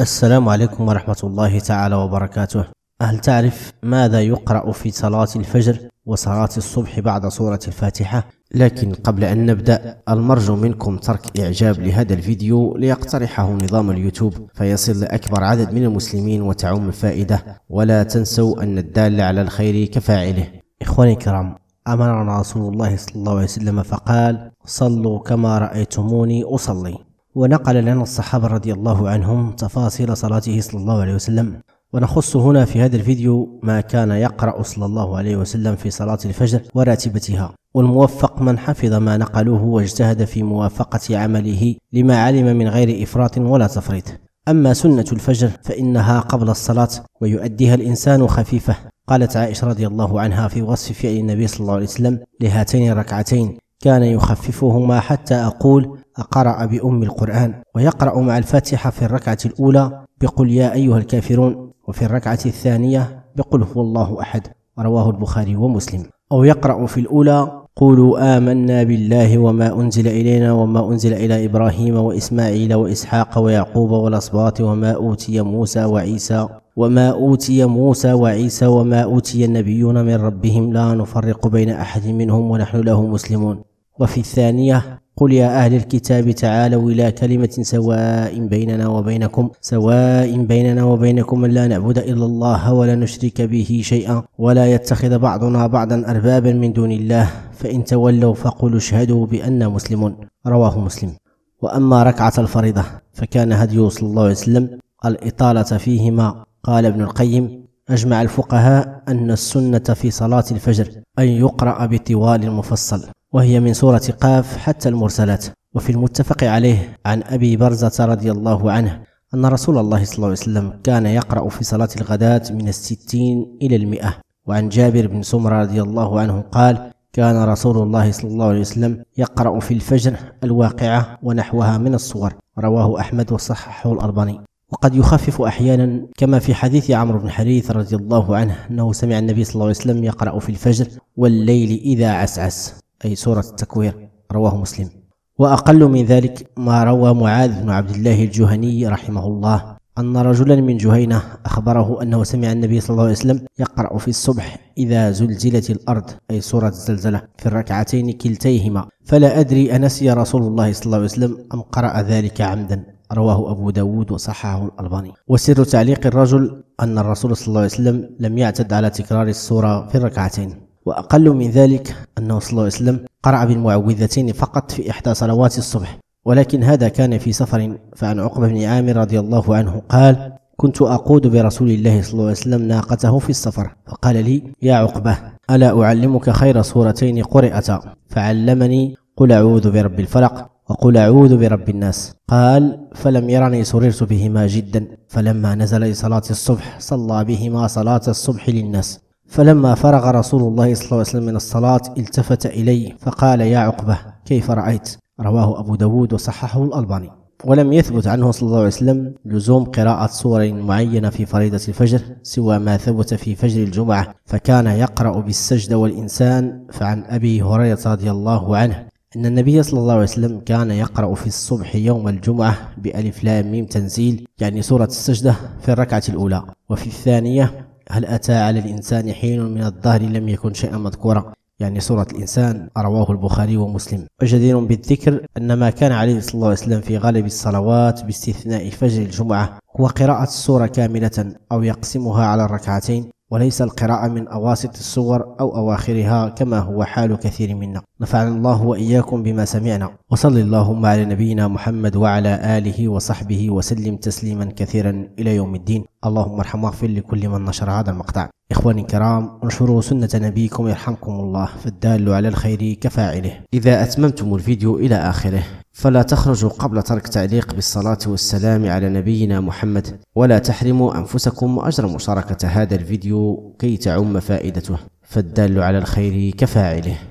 السلام عليكم ورحمة الله تعالى وبركاته هل تعرف ماذا يقرأ في صلاة الفجر وصلاة الصبح بعد سورة الفاتحة؟ لكن قبل أن نبدأ المرجو منكم ترك إعجاب لهذا الفيديو ليقترحه نظام اليوتيوب فيصل لأكبر عدد من المسلمين وتعم الفائدة ولا تنسوا أن الدال على الخير كفاعله إخواني الكرام أمرنا رسول الله صلى الله عليه وسلم فقال صلوا كما رأيتموني أصلي ونقل لنا الصحابة رضي الله عنهم تفاصيل صلاته صلى الله عليه وسلم ونخص هنا في هذا الفيديو ما كان يقرأ صلى الله عليه وسلم في صلاة الفجر وراتبتها والموفق من حفظ ما نقلوه واجتهد في موافقة عمله لما علم من غير إفراط ولا تفريط أما سنة الفجر فإنها قبل الصلاة ويؤديها الإنسان خفيفة قالت عائشة رضي الله عنها في وصف فعل النبي صلى الله عليه وسلم لهاتين الركعتين كان يخففهما حتى أقول قرأ بأم القرآن ويقرأ مع الفاتحة في الركعة الأولى بقل يا أيها الكافرون وفي الركعة الثانية بقل هو الله أحد رواه البخاري ومسلم أو يقرأ في الأولى قولوا آمنا بالله وما أنزل إلينا وما أنزل إلى إبراهيم وإسماعيل وإسحاق ويعقوب والأصباط وما أوتي موسى وعيسى وما أوتي موسى وعيسى وما أوتي النبيون من ربهم لا نفرق بين أحد منهم ونحن له مسلمون وفي الثانية قل يا أهل الكتاب تعالوا إلى كلمة سواء بيننا وبينكم سواء بيننا وبينكم أن لا نعبد إلا الله ولا نشرك به شيئا ولا يتخذ بعضنا بعضا أربابا من دون الله فإن تولوا فقولوا اشهدوا بأن مسلمون رواه مسلم وأما ركعة الفريضة فكان هدي صلى الله عليه وسلم الإطالة فيهما قال ابن القيم أجمع الفقهاء أن السنة في صلاة الفجر أن يقرأ بطوال مفصل وهي من سورة قاف حتى المرسلات وفي المتفق عليه عن أبي برزة رضي الله عنه أن رسول الله صلى الله عليه وسلم كان يقرأ في صلاة الغداة من الستين إلى المئة وعن جابر بن سمرة رضي الله عنه قال كان رسول الله صلى الله عليه وسلم يقرأ في الفجر الواقعة ونحوها من الصور رواه أحمد وصححه الألباني وقد يخفف أحيانا كما في حديث عمرو بن حريث رضي الله عنه أنه سمع النبي صلى الله عليه وسلم يقرأ في الفجر والليل إذا عسعس أي سورة التكوير رواه مسلم وأقل من ذلك ما روى معاذ بن عبد الله الجهني رحمه الله أن رجلا من جهينة أخبره أنه سمع النبي صلى الله عليه وسلم يقرأ في الصبح إذا زلزلت الأرض أي سورة الزلزلة في الركعتين كلتيهما فلا أدري أنسي رسول الله صلى الله عليه وسلم أم قرأ ذلك عمدا رواه أبو داود وصححه الألباني وسر تعليق الرجل أن الرسول صلى الله عليه وسلم لم يعتد على تكرار السورة في الركعتين وأقل من ذلك أنه صلى الله عليه وسلم قرأ بالمعوذتين فقط في إحدى صلوات الصبح ولكن هذا كان في سفر فعن عقبة بن عامر رضي الله عنه قال كنت أقود برسول الله صلى الله عليه وسلم ناقته في السفر فقال لي يا عقبة ألا أعلمك خير سورتين قرأتا فعلمني قل أعوذ برب الفلق وقل أعوذ برب الناس قال فلم يرني سررت بهما جدا فلما نزل لصلاة الصبح صلى بهما صلاة الصبح للناس فلما فرغ رسول الله صلى الله عليه وسلم من الصلاة التفت إليه فقال يا عقبة كيف رأيت رواه أبو داود وصححه الألباني ولم يثبت عنه صلى الله عليه وسلم لزوم قراءة سور معينة في فريضة الفجر سوى ما ثبت في فجر الجمعة فكان يقرأ بالسجد والإنسان فعن أبي هريرة رضي الله عنه أن النبي صلى الله عليه وسلم كان يقرأ في الصبح يوم الجمعة بألف لام ميم تنزيل يعني سورة السجدة في الركعة الأولى وفي الثانية هل أتى على الإنسان حين من الدهر لم يكن شيئا مذكورا يعني سورة الإنسان رواه البخاري ومسلم وجدير بالذكر أن ما كان عليه صلى الله عليه وسلم في غالب الصلوات باستثناء فجر الجمعة هو قراءة السورة كاملة أو يقسمها على الركعتين وليس القراءة من أواسط الصور أو أواخرها كما هو حال كثير منا نفعنا الله وإياكم بما سمعنا وصل اللهم على نبينا محمد وعلى آله وصحبه وسلم تسليما كثيرا إلى يوم الدين اللهم ارحم واغفر لكل من نشر هذا المقطع إخواني الكرام انشروا سنة نبيكم يرحمكم الله فالدال على الخير كفاعله إذا أتممتم الفيديو إلى آخره فلا تخرجوا قبل ترك تعليق بالصلاة والسلام على نبينا محمد ولا تحرموا أنفسكم أجر مشاركة هذا الفيديو كي تعم فائدته فالدال على الخير كفاعله